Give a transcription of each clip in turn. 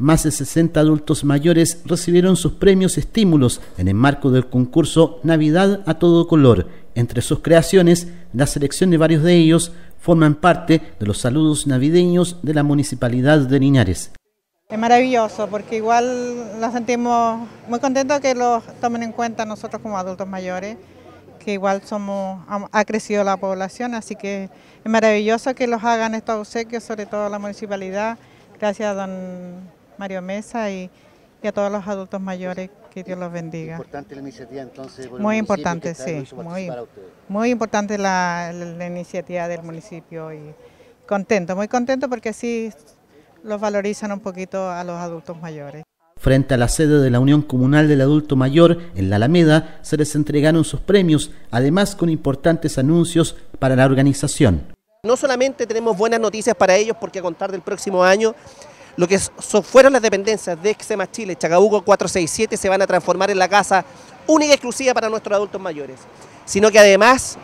Más de 60 adultos mayores recibieron sus premios estímulos en el marco del concurso Navidad a todo color. Entre sus creaciones, la selección de varios de ellos forman parte de los saludos navideños de la Municipalidad de Linares. Es maravilloso porque igual nos sentimos muy contentos que los tomen en cuenta nosotros como adultos mayores, que igual somos ha crecido la población, así que es maravilloso que los hagan estos obsequios, sobre todo la municipalidad. Gracias a don Mario Mesa y, a todos los adultos mayores, que Dios los bendiga. muy importante, sí, muy, importante la, iniciativa del municipio y contento, muy contento porque así los valorizan un poquito a los adultos mayores. Frente a la sede de la Unión Comunal del Adulto Mayor, en la Alameda, se les entregaron sus premios, además con importantes anuncios para la organización. No solamente tenemos buenas noticias para ellos, porque a contar del próximo año lo que fueron las dependencias de Exema Chile, Chacabuco 467, se van a transformar en la casa única y exclusiva para nuestros adultos mayores, sino que además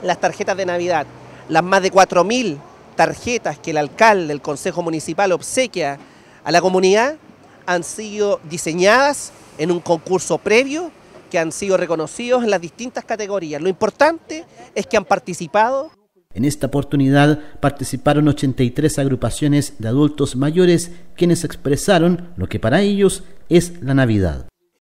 las tarjetas de Navidad, las más de 4.000 tarjetas que el alcalde, del Consejo Municipal obsequia a la comunidad, han sido diseñadas en un concurso previo que han sido reconocidos en las distintas categorías. Lo importante es que han participado en esta oportunidad participaron 83 agrupaciones de adultos mayores quienes expresaron lo que para ellos es la Navidad.